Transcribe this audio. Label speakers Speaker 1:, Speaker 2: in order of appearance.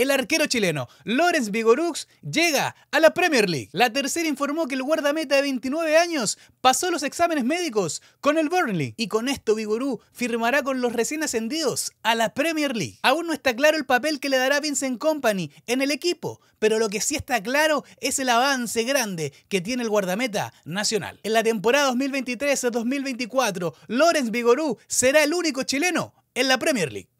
Speaker 1: El arquero chileno Lorenz Vigorux llega a la Premier League. La tercera informó que el guardameta de 29 años pasó los exámenes médicos con el Burnley y con esto Vigorú firmará con los recién ascendidos a la Premier League. Aún no está claro el papel que le dará Vincent Company en el equipo, pero lo que sí está claro es el avance grande que tiene el guardameta nacional. En la temporada 2023-2024, Lorenz Vigorú será el único chileno en la Premier League.